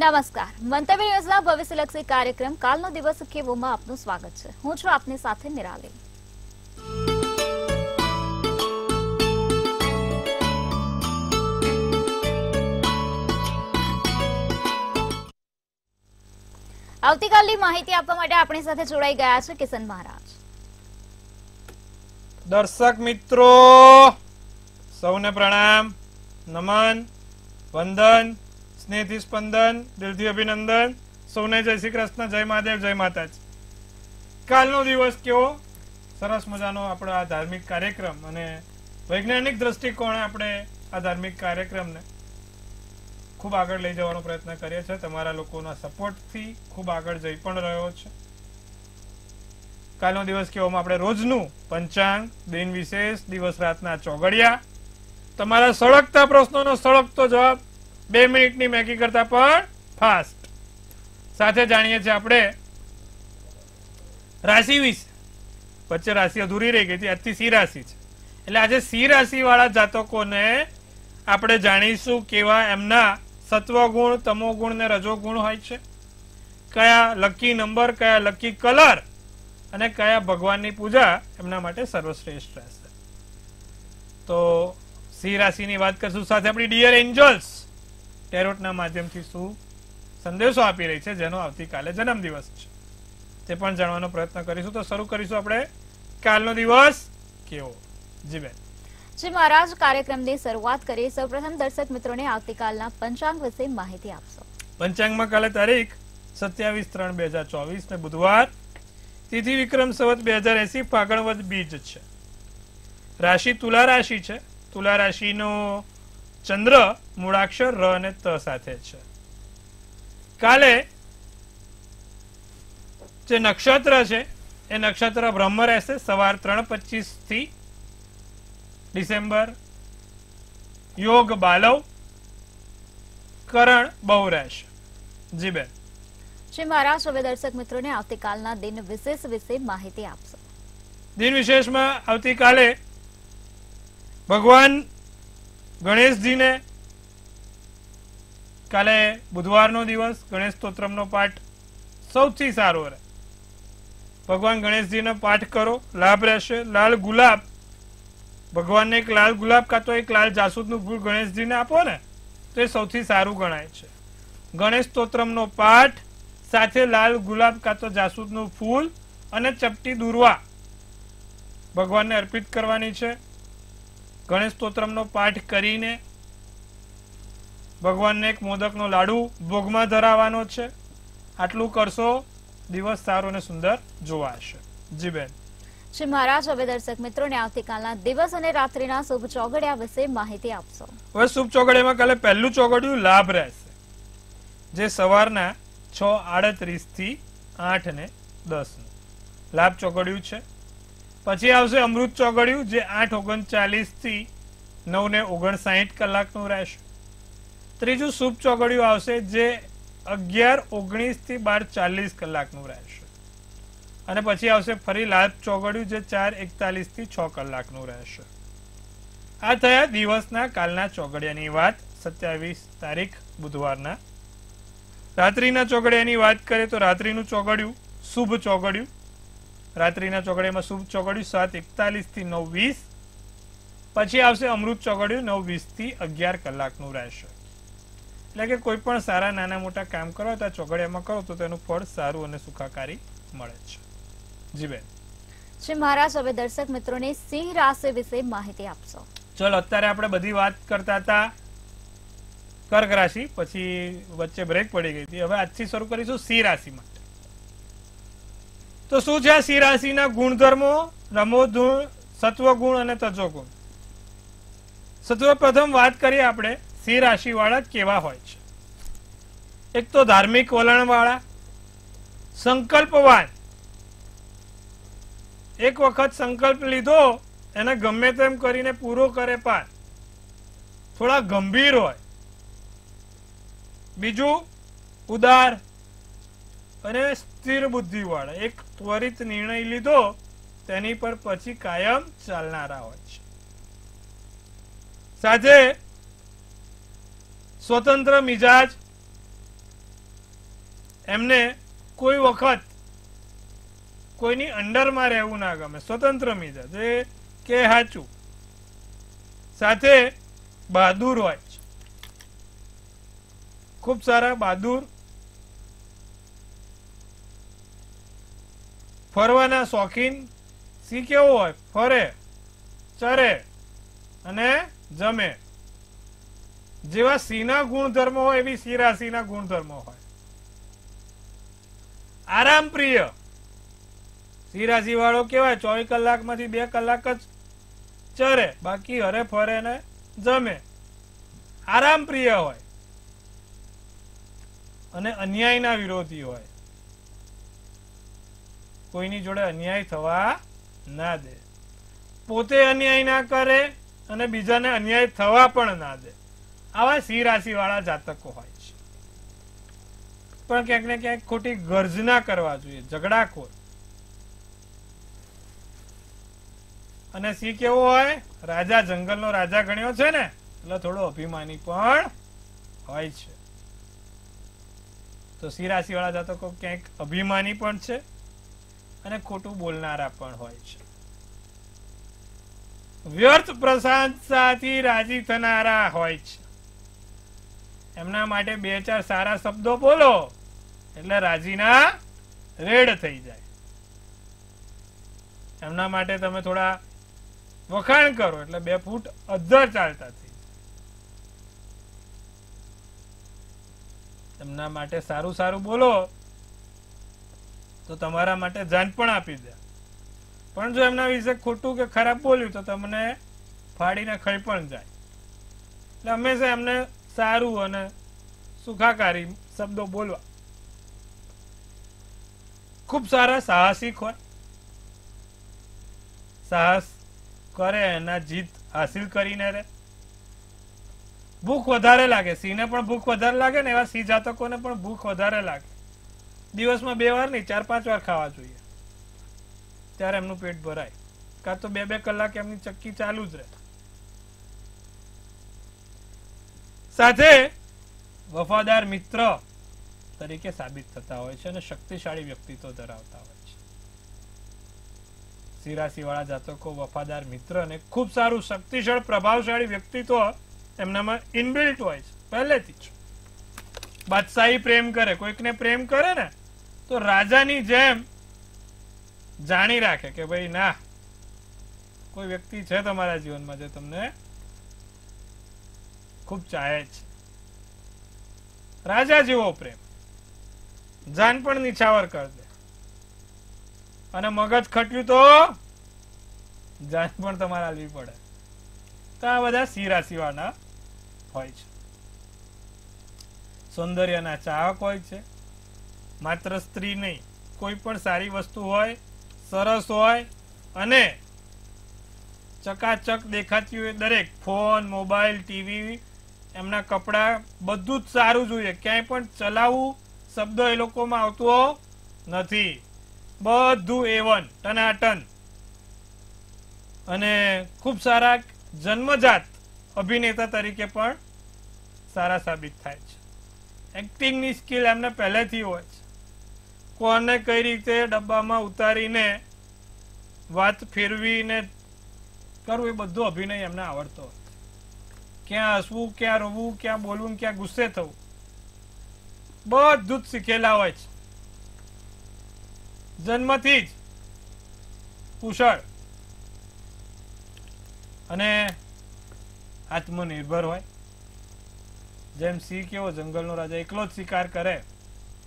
નમસ્કાર મંતવ્ય યોજના ભવિષ્યલક્ષી કાર્યક્રમ કાલનો દિવસ કેવોમાં આપનું સ્વાગત છે હું છું આપની સાથે નિરાલી આવતીકાલની માહિતી આપવા માટે આપણી સાથે જોડાઈ ગયા છે કિશન મહારાજ દર્શક મિત્રો સૌને પ્રણામ નમન વંદન સ્નેહથી સ્પંદન દિલથી અભિનંદન સૌને જય શ્રી કૃષ્ણ જય મહાદેવ જય માતાજી કાલનો દિવસ કેવો સરસ મજાનો આપણો આ ધાર્મિક કાર્યક્રમ અને વૈજ્ઞાનિક દ્રષ્ટિકોણે આપણે આ ધાર્મિક કાર્યક્રમને ખૂબ આગળ લઈ જવાનો પ્રયત્ન કરીએ છીએ તમારા લોકોના સપોર્ટથી ખૂબ આગળ જઈ પણ રહ્યો છે કાલનો દિવસ કેવોમાં આપણે રોજનું પંચાંગ દિન વિશેષ દિવસ રાતના ચોગડિયા તમારા સળગતા પ્રશ્નોનો સળગતો જવાબ બે મિનિટની મેગી કરતા પણ ફાસ્ટ સાથે જાણીએ છીએ આપણે રાશિ વિશે વચ્ચે રાશિ અધૂરી રહી ગઈ હતી આજથી સી રાશિ છે એટલે આજે સી રાશિ વાળા જાતકોને આપણે જાણીશું કેવા એમના સત્વગુણ તમોગુણ ને રજોગુણ હોય છે કયા લકી નંબર કયા લકી કલર અને કયા ભગવાનની પૂજા એમના માટે સર્વશ્રેષ્ઠ રહેશે તો સિંહ રાશિની વાત કરશું સાથે આપણી ડિયર એન્જલ્સ ટેરોટના માધ્યમથી શું સંદેશો આપી રહી છે જેનો આવતીકાલે જન્મદિવસ છે તે પણ જાણવાનો પ્રયત્ન કરીશું તો શરૂ કરીશું આપણે કાલનો દિવસ કેવો જી બેન જી મહારાજ કાર્યક્રમની શરૂઆત કરીએ સૌપ્રથમ દર્શક મિત્રોને આવતીકાલના પંચાંગ વિશે માહિતી આપશો પંચાંગમાં કાલે તારીખ સત્યાવીસ ત્રણ બે હજાર ચોવીસ ને બુધવાર તિથિ વિક્રમ સવત બે હજાર એસી ફાગણવદ બીજ છે રાશિ તુલા રાશિ છે તુલા રાશિનો ચંદ્ર મૂળાક્ષર ર અને ત સાથે છે કાલે જે નક્ષત્ર છે એ નક્ષત્ર બ્રહ્મ રહેશે સવાર ત્રણ પચીસ થી ડિસેમ્બર યોગ બાલવ કરણ બહુ રહેશે જી બેન શ્રી મહારાજ હવે દર્શક મિત્રોને આવતીકાલના દિન વિશેષ વિશે માહિતી આપશો દિન વિશેષમાં આવતીકાલે ભગવાન ગણેશજીને કાલે બુધવારનો દિવસ ગણેશ સ્તોત્રમનો પાઠ સૌથી સારો રહે ભગવાન ગણેશજીનો પાઠ કરો લાભ રહેશે લાલ ગુલાબ ભગવાનને એક લાલ ગુલાબ કાં તો એક લાલ જાસૂદનું ફૂલ ગણેશજીને આપો ને તો એ સૌથી સારું ગણાય છે ગણેશ સ્તોત્રમનો પાઠ સાથે લાલ ગુલાબ કાં તો જાસૂદનું ફૂલ અને ચપટી દુર્વા ભગવાનને અર્પિત કરવાની છે ગણેશ સ્તોત્રમનો પાઠ કરીને ભગવાનને એક મોદકનો લાડુ ભોગમાં ધરાવવાનો છે આટલું કરશો દિવસ સારો અને સુંદર જોવાશે જી બેન શ્રી મહારાજ હવે દર્શક મિત્રોને આવતીકાલના દિવસ અને રાત્રિના શુભ ચોગડિયા વિશે માહિતી આપશો હવે શુભ ચોગડિયામાં કાલે પહેલું ચોગડિયું લાભ રહેશે જે સવારના છ આડત્રીસ થી આઠ ને દસ દસનું લાભ ચોગડિયું છે પછી આવશે અમૃત ચોગડિયું જે આઠ ઓગણચાલીસ થી નવ ને ઓગણસાઠ કલાકનું રહેશે ત્રીજું શુભ ચોગડિયું આવશે જે અગિયાર ઓગણીસ થી બાર ચાલીસ કલાકનું રહેશે અને પછી આવશે ફરી લાભ ચોગડિયું જે ચાર એકતાલીસ થી છ કલાકનું રહેશે આ થયા દિવસના કાલના ચોગડિયાની વાત સત્યાવીસ તારીખ બુધવારના રાત્રિના ચોગડિયાની વાત કરીએ તો રાત્રિનું ચોગડિયું શુભ ચોગડિયું રાત્રિના ચોકડીમાં શુભ ચોકડ્યું સાત એકતાલીસ થી નવ વીસ પછી આવશે અમૃત ચોકડ્યું નવ વીસ થી અગિયાર કલાકનું રહેશે એટલે કે કોઈ પણ સારા નાના મોટા કામ કરો તો આ ચોકડિયામાં કરો તો તેનું ફળ સારું અને સુખાકારી મળે છે જી બેન શ્રી મહારાજ હવે દર્શક મિત્રોને સિંહ રાશિ વિશે માહિતી આપશો ચલો અત્યારે આપણે બધી વાત કરતા હતા કર્ક રાશિ પછી વચ્ચે બ્રેક પડી ગઈ હતી હવે આજથી શરૂ કરીશું સિંહ રાશિમાં તો શું છે સિરાશીના ગુણધર્મો રમોધૂણ સત્વગુણ અને તજોગુણ સત્વ પ્રથમ વાત કરીએ આપણે સિંહ રાશિવાળા કેવા હોય છે એક તો ધાર્મિક વલણવાળા સંકલ્પવાન એક વખત સંકલ્પ લીધો એને ગમે તેમ કરીને પૂરો કરે પાર થોડા ગંભીર હોય બીજું ઉદાર અને સ્થિર બુદ્ધિવાળા એક ત્વરિત નિર્ણય લીધો તેની પર પછી કાયમ ચાલનારા હોય છે સાથે સ્વતંત્ર મિજાજ એમને કોઈ વખત કોઈની અંડરમાં રહેવું ના ગમે સ્વતંત્ર મિજાજ એ કે સાચું સાથે બહાદુર હોય છે ખૂબ સારા બહાદુર ફરવાના શોખીન સિંહ કેવો હોય ફરે ચરે અને જમે જેવા સિંહના ગુણધર્મો હોય એવી સિંહ રાશિના ગુણધર્મો હોય આરામ પ્રિય સિંહ રાશિ વાળો કેવાય ચોવીસ કલાકમાંથી બે કલાક જ ચરે બાકી હરે ફરે ને જમે આરામ પ્રિય હોય અને અન્યાયના વિરોધી હોય કોઈની જોડે અન્યાય થવા ના દે પોતે અન્યાય ના કરે અને બીજાને અન્યાય થવા પણ ના દે આવા સિંહ રાશિવાળા જાતકો હોય છે પણ ક્યાંક ને ક્યાંક ખોટી ગર્જના કરવા જોઈએ ઝઘડાખોર અને સિંહ કેવો હોય રાજા જંગલનો રાજા ગણ્યો છે ને એટલે થોડો અભિમાની પણ હોય છે તો સિંહ રાશિ વાળા જાતકો ક્યાંક અભિમાની પણ છે અને ખોટું બોલનારા પણ હોય છે વ્યર્થ પ્રશંસાથી રાજી થનારા હોય છે એમના માટે બે ચાર સારા શબ્દો બોલો એટલે રાજીના રેડ થઈ જાય એમના માટે તમે થોડા વખાણ કરો એટલે બે ફૂટ અધર ચાલતા થઈ એમના માટે સારું સારું બોલો તો તમારા માટે જાન પણ આપી દે પણ જો એમના વિશે ખોટું કે ખરાબ બોલ્યું તો તમને ફાડીને ખઈ પણ જાય એટલે હંમેશા એમને સારું અને સુખાકારી શબ્દો બોલવા ખૂબ સારા સાહસિક હોય સાહસ કરે એના જીત હાસિલ કરીને રહે ભૂખ વધારે લાગે સિંહને પણ ભૂખ વધારે લાગે ને એવા સિંહ જાતકોને પણ ભૂખ વધારે લાગે દિવસમાં બે વાર નહીં ચાર પાંચ વાર ખાવા જોઈએ ત્યારે એમનું પેટ ભરાય કાં તો બે બે કલાક એમની ચક્કી ચાલુ જ રહે સાથે વફાદાર મિત્ર તરીકે સાબિત થતા હોય છે અને શક્તિશાળી વ્યક્તિત્વ ધરાવતા હોય છે સિરાસીવાળા જાતકો વફાદાર મિત્ર અને ખૂબ સારું શક્તિશાળ પ્રભાવશાળી વ્યક્તિત્વ એમનામાં ઇનબિલ્ટ હોય છે પહેલેથી જ બાદશાહી પ્રેમ કરે કોઈકને પ્રેમ કરે ને તો રાજાની જેમ જાણી રાખે કે ભાઈ ના કોઈ વ્યક્તિ છે તમારા જીવનમાં જે તમને ખૂબ ચાહે છે રાજા જેવો પ્રેમ જાન પણ નિછાવર કર દે અને મગજ ખટ્યું તો જાન પણ તમારે હાલવી પડે તો આ બધા શીરા સિવાના હોય છે સૌંદર્યના ચાહક હોય છે માત્ર સ્ત્રી નહીં કોઈ પણ સારી વસ્તુ હોય સરસ હોય અને ચકાચક દેખાતી હોય દરેક ફોન મોબાઈલ ટીવી એમના કપડાં બધું જ સારું જોઈએ ક્યાંય પણ ચલાવવું શબ્દ એ લોકોમાં આવતો નથી બધું એવન ટનાટન અને ખૂબ સારા જન્મજાત અભિનેતા તરીકે પણ સારા સાબિત થાય છે એક્ટિંગની સ્કિલ એમને પહેલેથી હોય છે કોને કઈ રીતે ડબ્બામાં ઉતારીને વાત ફેરવીને કરવું એ બધો અભિનય એમને આવડતો ક્યાં હસવું ક્યાં રોવું ક્યાં બોલવું ક્યાં ગુસ્સે થવું બધું જ શીખેલા હોય છે જન્મથી જ કુશળ અને આત્મનિર્ભર હોય જેમ સિંહ કેવો જંગલનો રાજા એકલો જ શિકાર કરે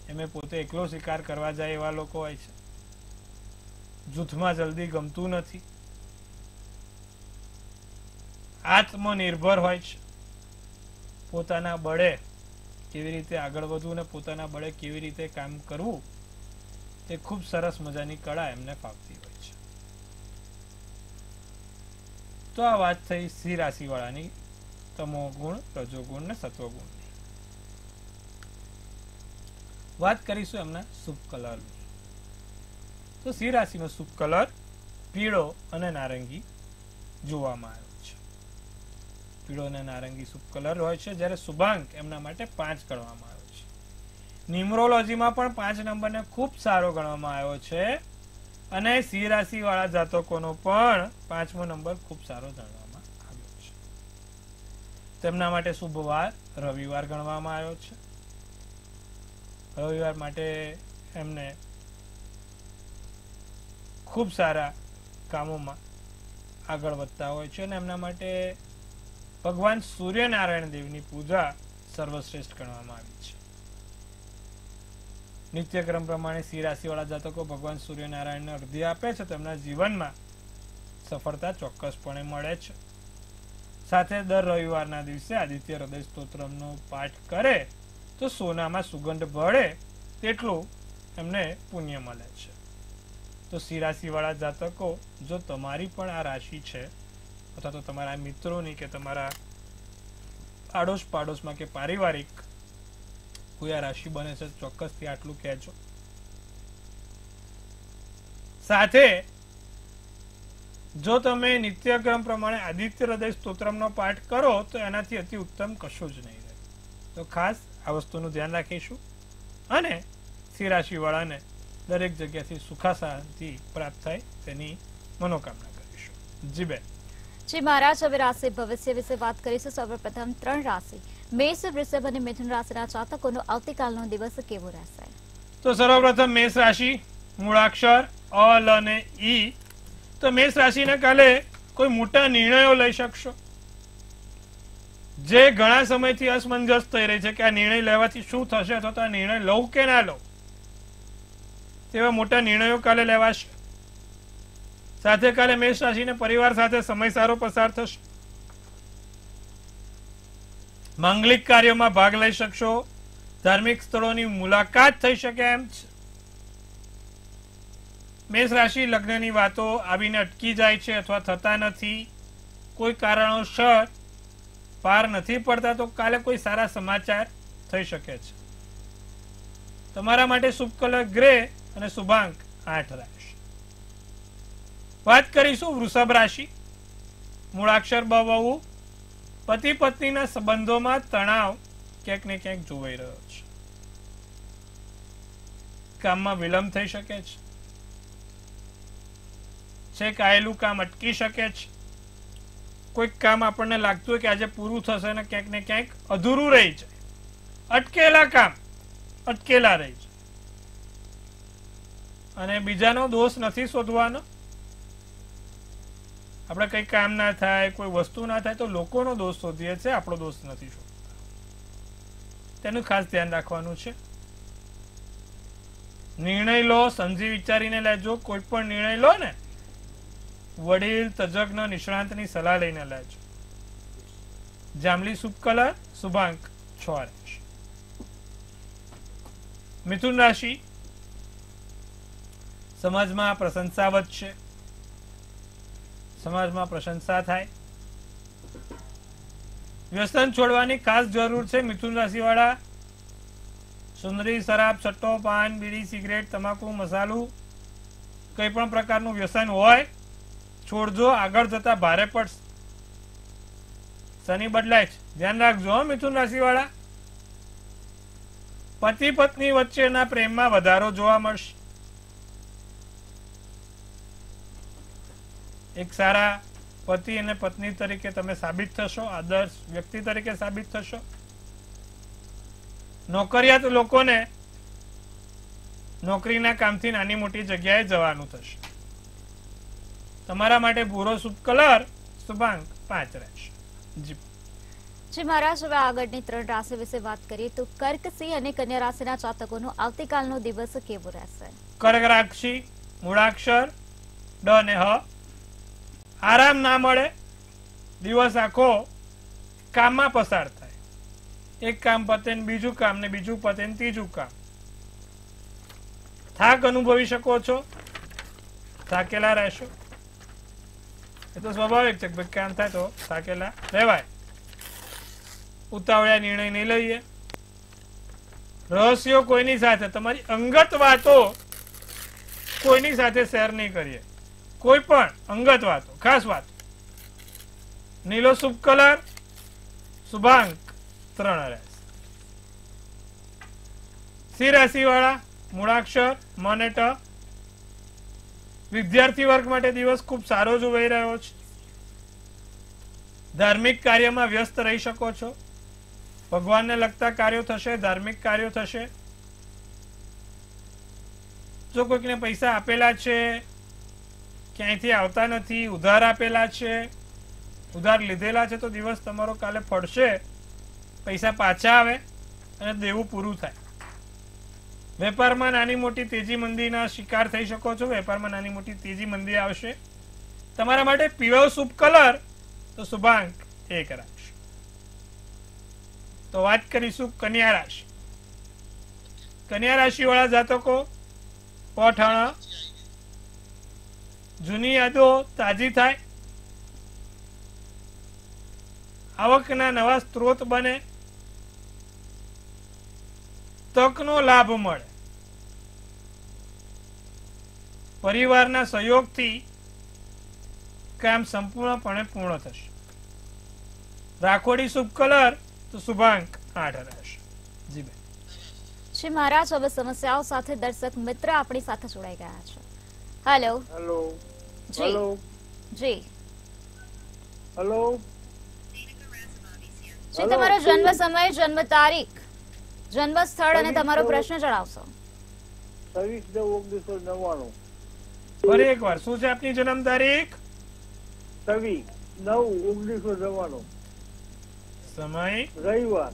એમે પોતે એકલો શિકાર કરવા જાય એવા લોકો હોય છે જૂથમાં જલ્દી ગમતું નથી આત્મનિર્ભર હોય છે પોતાના બળે કેવી રીતે આગળ વધવું ને પોતાના બળે કેવી રીતે કામ કરવું એ ખૂબ સરસ મજાની કળા એમને ફાવતી હોય છે તો આ વાત થઈ સ્થિર રાશિવાળાની તમો ગુણ રજો ને સત્વગુણ વાત કરીશું એમના શુભ કલર તો સિંહ રાશિનો શુભ કલર પીળો અને નારંગી જોવામાં આવ્યો છે પીળો અને નારંગી શુભ કલર હોય છે જ્યારે શુભાંક એમના માટે પાંચ ગણવામાં આવ્યો છે ન્યુમરોલોજીમાં પણ પાંચ નંબરને ખૂબ સારો ગણવામાં આવ્યો છે અને સિંહ રાશિવાળા જાતકોનો પણ પાંચમો નંબર ખૂબ સારો ગણવામાં આવ્યો છે તેમના માટે શુભવાર રવિવાર ગણવામાં આવ્યો છે રવિવાર માટે એમને ખૂબ સારા કામોમાં આગળ વધતા હોય છે અને એમના માટે ભગવાન સૂર્યનારાયણ દેવની પૂજા સર્વશ્રેષ્ઠ ગણવામાં આવી છે નિત્યક્રમ પ્રમાણે સિંહ રાશિવાળા જાતકો ભગવાન સૂર્યનારાયણને અર્ધી આપે છે તેમના જીવનમાં સફળતા ચોક્કસપણે મળે છે સાથે દર રવિવારના દિવસે આદિત્ય હૃદય સ્તોત્રમનો પાઠ કરે તો સોનામાં સુગંધ ભળે તેટલું એમને પુણ્ય મળે છે તો સિરાસીવાળા જાતકો જો તમારી પણ આ રાશિ છે અથવા તો તમારા મિત્રોની કે તમારા આડોશ પાડોશમાં કે પારિવારિક કોઈ આ રાશિ બને છે ચોક્કસથી આટલું કહેજો સાથે જો તમે નિત્યક્રમ પ્રમાણે આદિત્ય હૃદય સ્તોત્રમનો પાઠ કરો તો એનાથી અતિ ઉત્તમ કશું જ નહીં રહે તો ખાસ આ વસ્તુનું ધ્યાન રાખીશું અને સિંહ રાશિવાળાને દરેક જગ્યાથી સુખા શાંતિ પ્રાપ્ત થાય તેની મનોકામના કરીશું જી બેન જી મહારાજ હવે રાશિ ભવિષ્ય વિશે વાત કરીશું સર્વપ્રથમ ત્રણ રાશિ મેષ વૃષભ અને મિથુન રાશિના જાતકોનો આવતીકાલનો દિવસ કેવો રહેશે તો સર્વપ્રથમ મેષ રાશિ મૂળાક્ષર અ લ અને ઈ તો મેષ રાશિના કાલે કોઈ મોટા નિર્ણયો લઈ શકશો જે ઘણા સમયથી અસમંજસ થઈ રહી છે કે આ નિર્ણય લેવાથી શું થશે અથવા તો આ નિર્ણય લઉં કે ના લઉં તેવા મોટા નિર્ણયો કાલે લેવાશે સાથે કાલે મેષ રાશિને પરિવાર સાથે સમય સારો પસાર થશે માંગલિક કાર્યોમાં ભાગ લઈ શકશો ધાર્મિક સ્થળોની મુલાકાત થઈ શકે એમ છે મેષ રાશિ લગ્નની વાતો આવીને અટકી જાય છે અથવા થતા નથી કોઈ કારણોસર પાર નથી પડતા તો કાલે કોઈ સારા સમાચાર થઈ શકે છે તમારા માટે શુભ કલર ગ્રે અને શુભાંક આઠ રાશિ વાત કરીશું વૃષભ રાશિ મૂળાક્ષર બહુ પતિ પત્નીના સંબંધોમાં તણાવ ક્યાંક ને ક્યાંક જોવાઈ રહ્યો છે કામમાં વિલંબ થઈ શકે છે છેક આયેલું કામ અટકી શકે છે કોઈક કામ આપણને લાગતું હોય કે આજે પૂરું થશે ને ક્યાંક ને ક્યાંક અધૂરું રહી જાય અટકેલા કામ અટકેલા રહી છે અને બીજાનો દોષ નથી શોધવાનો આપણે કંઈ કામ ના થાય કોઈ વસ્તુ ના થાય તો લોકોનો દોષ શોધીએ છીએ આપણો દોષ નથી શોધતા તેનું ખાસ ધ્યાન રાખવાનું છે નિર્ણય લો સમજી વિચારીને લેજો કોઈ પણ નિર્ણય લો ને વડીલ તજજ્ઞ નિષ્ણાંતની સલાહ લઈને લેજો જાંબલી શુભ કલર શુભાંક છ મિથુન રાશિ સમાજમાં પ્રશંસા વધશે સમાજમાં પ્રશંસા થાય વ્યસન છોડવાની ખાસ જરૂર છે મિથુન રાશિવાળા સુંદરી શરાબ છટ્ટો પાન બીડી સિગરેટ તમાકુ મસાલું કંઈ પણ પ્રકારનું વ્યસન હોય છોડજો આગળ જતા ભારે પડશે શનિ બદલાય છે ધ્યાન રાખજો મિથુન રાશિ વાળા પતિ પત્ની વચ્ચેના પ્રેમમાં વધારો જોવા મળશે એક સારા પતિ અને પત્ની તરીકે તમે સાબિત થશો આદર્શ વ્યક્તિ તરીકે સાબિત થશો નોકરિયાત લોકોને નોકરીના કામથી નાની મોટી જગ્યાએ જવાનું થશે તમારા માટે ભૂરો શુભ કલર શુભાંક પાંચ રહેશે જી મહારાજ હવે આગળની ત્રણ રાશિ વિશે વાત કરીએ તો કર્ક સિંહ અને કન્યા રાશિના જાતકોનો આવતીકાલનો દિવસ કેવો રહેશે કર્ક રાશિ મૂળાક્ષર ડ ને હ આરામ ના મળે દિવસ આખો કામમાં પસાર થાય એક કામ પતે ને બીજું કામ ને બીજું પતે ને ત્રીજું કામ થાક અનુભવી શકો છો થાકેલા રહેશો એ તો સ્વાભાવિક છે બેકામ થાય તો થાકેલા રહેવાય ઉતાવળ્યા નિર્ણય નહીં લઈએ રહસ્યો કોઈની સાથે તમારી અંગત વાતો કોઈની સાથે શેર નહીં કરીએ કોઈ પણ અંગત વાતો ખાસ વાત નીલો શુભ કલર શુભાંક ત્રણ રાશિ સી રાશિવાળા મૂળાક્ષર મને ટ વિદ્યાર્થી વર્ગ માટે દિવસ ખૂબ સારો જ વહી રહ્યો છે ધાર્મિક કાર્યમાં વ્યસ્ત રહી શકો છો ભગવાનને લગતા કાર્યો થશે ધાર્મિક કાર્યો થશે જો કોઈકને પૈસા આપેલા છે ક્યાંયથી આવતા નથી ઉધાર આપેલા છે ઉધાર લીધેલા છે તો દિવસ તમારો કાલે ફળશે પૈસા પાછા આવે અને દેવું પૂરું થાય વેપારમાં નાની મોટી તેજી મંદીના શિકાર થઈ શકો છો વેપારમાં નાની મોટી તેજી મંદી આવશે તમારા માટે પીળો શુભ કલર તો શુભાંક એક રાશિ તો વાત કરીશું કન્યા રાશિ કન્યા રાશિ વાળા જાતકો પોઠાણા જૂની યાદો તાજી થાય આવકના નવા સ્ત્રોત બને તકનો લાભ મળે પરિવારના સહયોગથી કામ સંપૂર્ણપણે પૂર્ણ થશે રાખોડી શુભ કલર તો શુભાંક આઠ રહેશે જી શ્રી મહારાજ હવે સમસ્યાઓ સાથે દર્શક મિત્ર આપણી સાથે જોડાઈ ગયા છે હેલો હેલો જી જી હેલો શું તમારો જન્મ સમય જન્મ તારીખ જન્મ સ્થળ અને તમારો પ્રશ્ન જણાવશો છવ્વીસ નવ ઓગણીસો નવ્વાણું ફરી એકવાર શું છે આપની જન્મ તારીખ છવ્વીસ નવ ઓગણીસો નવ્વાણું સમય રવિવાર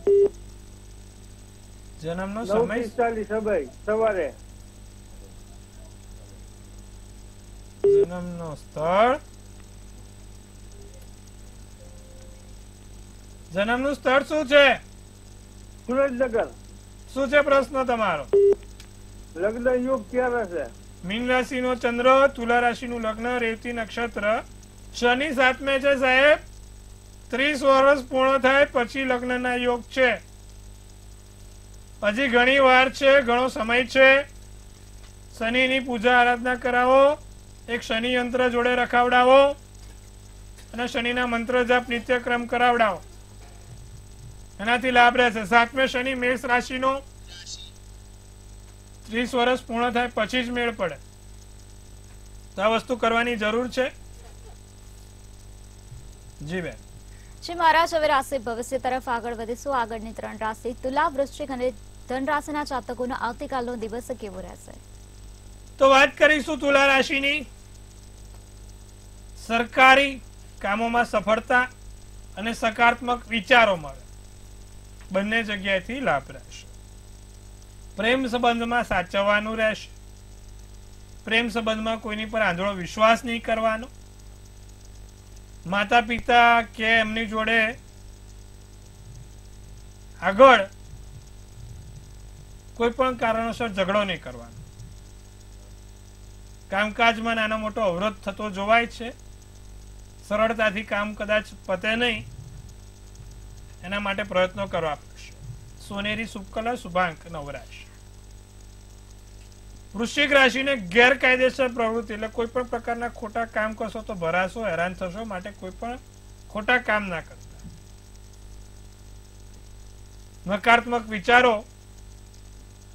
નો સમય પિસ્તાલીસ સમય સવારે જન્મ નો સ્થળ જન્મ નું સ્થળ શું છે સુરજનગર શું છે પ્રશ્ન તમારો લગ્ન યોગ ક્યારે છે મીન રાશિ નો ચંદ્ર તુલા રાશિ નું લગ્ન રેવતી નક્ષત્ર શનિ સાતમે છે સાહેબ ત્રીસ વર્ષ પૂર્ણ થાય પછી લગ્ન ના યોગ છે હજી ઘણી વાર છે ઘણો સમય છે શનિની પૂજા આરાધના કરાવો એક શનિ યંત્ર જોડે રખાવડાવો અને શનિના મંત્ર જાપ નિત્યક્રમ કરાવડાવો એનાથી લાભ રહેશે સાતમે શનિ મેષ રાશિનો ત્રીસ વર્ષ પૂર્ણ થાય પછી જ મેળ પડે તો આ વસ્તુ કરવાની જરૂર છે જી બેન જી મહારાજ હવે રાશિ ભવિષ્ય તરફ આગળ વધીશું આગળની ત્રણ રાશિ તુલા વૃશ્ચિક અને ધન રાશિના જાતકોનો આવતીકાલનો દિવસ કેવો રહેશે તો વાત કરીશું તુલા રાશિની સરકારી કામોમાં સફળતા અને સકારાત્મક વિચારો મળે બંને જગ્યાએથી લાભ રહેશે પ્રેમ સંબંધમાં સાચવવાનું રહેશે પ્રેમ સંબંધમાં કોઈની પર આંધળો વિશ્વાસ નહીં કરવાનો માતા પિતા કે એમની જોડે આગળ કોઈ પણ કારણોસર ઝઘડો નહીં કરવાનો કામકાજમાં નાનો મોટો અવરોધ થતો જોવાય છે સરળતાથી કામ કદાચ પતે નહીં એના માટે પ્રયત્નો કરવા પડશે સોનેરી શુભકલા શુભાંક નવરાશ વૃશ્ચિક રાશિને ગેરકાયદેસર પ્રવૃત્તિ એટલે કોઈ પણ પ્રકારના ખોટા કામ કરશો તો ભરાશો હેરાન થશો માટે કોઈ પણ ખોટા કામ ના કરતા નકારાત્મક વિચારો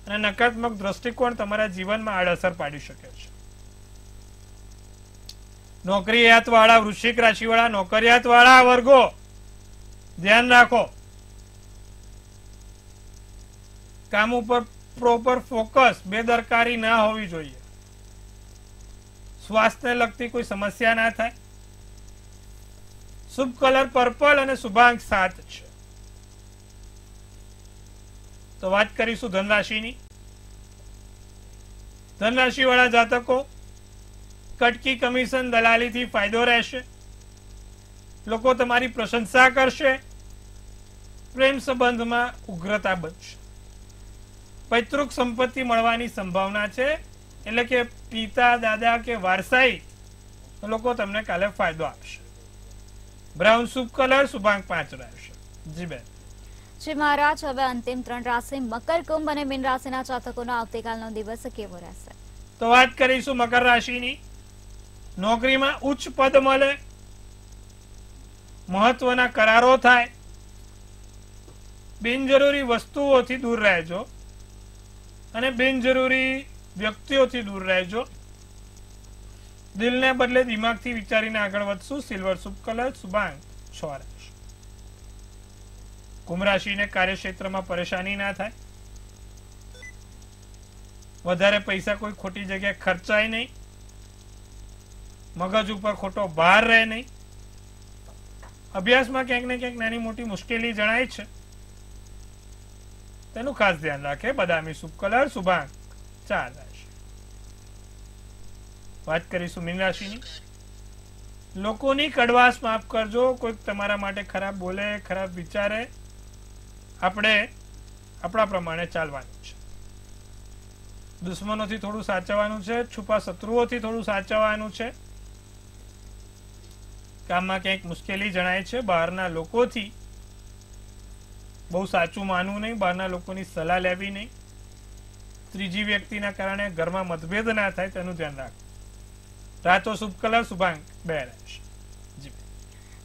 અને નકારાત્મક દ્રષ્ટિકોણ તમારા જીવનમાં આડઅસર પાડી શકે છે નોકરીયાત વાળા વૃશ્ચિક રાશિ વાળા નોકરિયાત વાળા વર્ગો ધ્યાન રાખો કામ ઉપર પ્રોપર ફોકસ બેદરકારી ના હોવી જોઈએ સ્વાસ્થ્યને લગતી કોઈ સમસ્યા ના થાય શુભ કલર પર્પલ અને શુભાંક સાત છે તો વાત કરીશું ધનરાશિની ધનરાશિ વાળા જાતકો કટકી કમિશન દલાલીથી ફાયદો રહેશે લોકો તમારી પ્રશંસા કરશે પ્રેમ સંબંધમાં ઉગ્રતા બનશે પૈતૃક સંપત્તિ મળવાની સંભાવના છે એટલે કે પિતા દાદા કે વારસાઈ લોકો તમને કાલે ફાયદો આપશે બ્રાઉન શુભ કલર શુભાંક પાંચ રહેશે જી બેન શ્રી મહારાજ હવે અંતિમ ત્રણ રાશિ મકર કુંભ અને મીન રાશિના જાતકોનો આવતીકાલનો દિવસ કેવો રહેશે તો વાત કરીશું મકર રાશિની નોકરીમાં ઉચ્ચ પદ મળે મહત્વના કરારો થાય બિનજરૂરી વસ્તુઓથી દૂર રહેજો અને બિનજરૂરી વ્યક્તિઓથી દૂર રહેજો દિલને બદલે દિમાગથી વિચારીને આગળ વધશું સિલ્વર શુભ કલર શુભાંગ છ રહેશે કુંભ રાશિને કાર્યક્ષેત્રમાં પરેશાની ના થાય વધારે પૈસા કોઈ ખોટી જગ્યાએ ખર્ચાય નહીં મગજ ઉપર ખોટો ભાર રહે નહીં અભ્યાસમાં ક્યાંક ને ક્યાંક નાની મોટી મુશ્કેલી જણાય છે તેનું ખાસ ધ્યાન રાખે બદામી શુભ કલર શુભાંગ ચાર રાશિ વાત કરીશું મીન રાશિની લોકોની કડવાશ માફ કરજો કોઈક તમારા માટે ખરાબ બોલે ખરાબ વિચારે આપણે આપણા પ્રમાણે ચાલવાનું છે દુશ્મનોથી થોડું સાચવવાનું છે છુપા શત્રુઓથી થોડું સાચવવાનું છે કામમાં ક્યાંક મુશ્કેલી જણાય છે બહારના લોકોથી બહુ સાચું માનવું નહીં બહારના લોકોની સલાહ લેવી નહીં ત્રીજી વ્યક્તિના કારણે ઘરમાં મતભેદ ના થાય તેનું ધ્યાન રાખવું રાતો શુભ કલર શુભાંગ બે રહેશે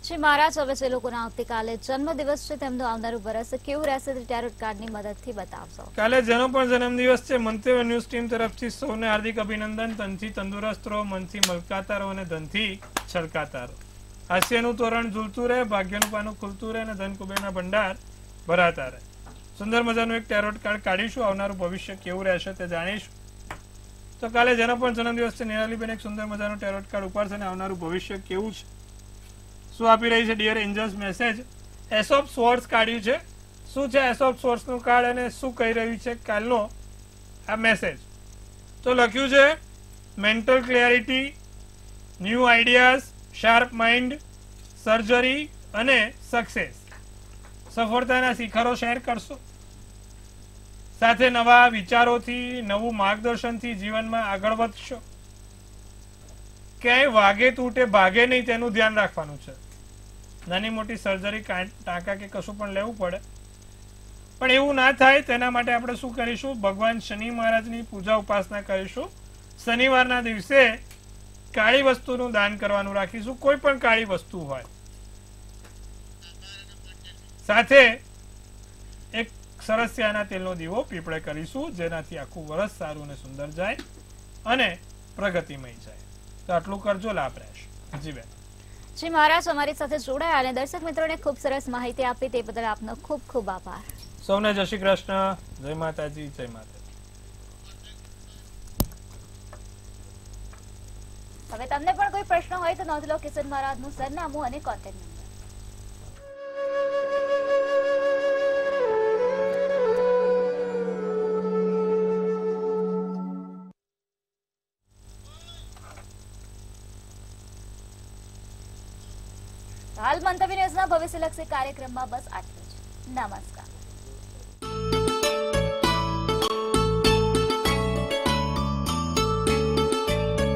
શ્રી મહારાજ હવે જે લોકોના આવતીકાલે જન્મદિવસ છે તેમનું આવનારું વરસ કેવું રહેશે ટેરોટ કાર્ડની મદદથી બતાવશો કાલે જેનો પણ જન્મદિવસ છે મંતવ્ય ન્યૂઝ ટીમ તરફથી સૌને હાર્દિક અભિનંદન તનથી તંદુરસ્ત રહો મનથી મલકાતા રહો અને ધનથી છલકાતા રહો હાસ્યનું તોરણ ઝૂલતું રહે ભાગ્યનું પાનું ખુલતું રહે અને ધન કુબેરના ભંડાર ભરાતા રહે સુંદર મજાનું એક ટેરોટ કાર્ડ કાઢીશું આવનારું ભવિષ્ય કેવું રહેશે તે જાણીશું તો કાલે જેનો પણ જન્મદિવસ છે નિરાલીબેન એક સુંદર મજાનું ટેરોટ કાર્ડ ઉપાડશે અને આવનારું ભવિષ્ય કેવું છે શું આપી રહી છે dear angels message ace of swords કાઢ્યું છે શું છે એસોપ સોર્સનું કાર્ડ અને શું કહી રહ્યું છે કાલનો આ મેસેજ તો લખ્યું છે mental clarity new ideas sharp mind surgery and success સફળતાના શિખરો શેર કરશો સાથે નવા વિચારોથી નવું માર્ગદર્શનથી જીવનમાં આગળ વધશો ક્યાંય વાગે તૂટે ભાગે નહીં તેનું ધ્યાન રાખવાનું છે નાની મોટી સર્જરી ટાંકા કે કશું પણ લેવું પડે પણ એવું ના થાય તેના માટે આપણે શું કરીશું ભગવાન શનિ મહારાજની પૂજા ઉપાસના કરીશું શનિવારના દિવસે કાળી વસ્તુનું દાન કરવાનું રાખીશું કોઈ પણ કાળી વસ્તુ હોય સાથે એક સરસ તેલનો દીવો પીપળે કરીશું જેનાથી આખું વરસ સારું અને સુંદર જાય અને પ્રગતિમય જાય તો આટલું કરજો લાભ રહેશે જી બેન જી મહારાજ અમારી સાથે જોડાયા અને દર્શક મિત્રોને ખૂબ સરસ માહિતી આપી તે બદલ આપનો ખૂબ ખૂબ આભાર સૌને જય શ્રી કૃષ્ણ જય માતાજી જય માતા હવે તમને પણ કોઈ પ્રશ્ન હોય તો નોંધ લો કિશન મહારાજ નું સરનામું અને કોન્ટેક્ટ નંબર લક્ષી કાર્યક્રમમાં બસ આટલું જ નમસ્કાર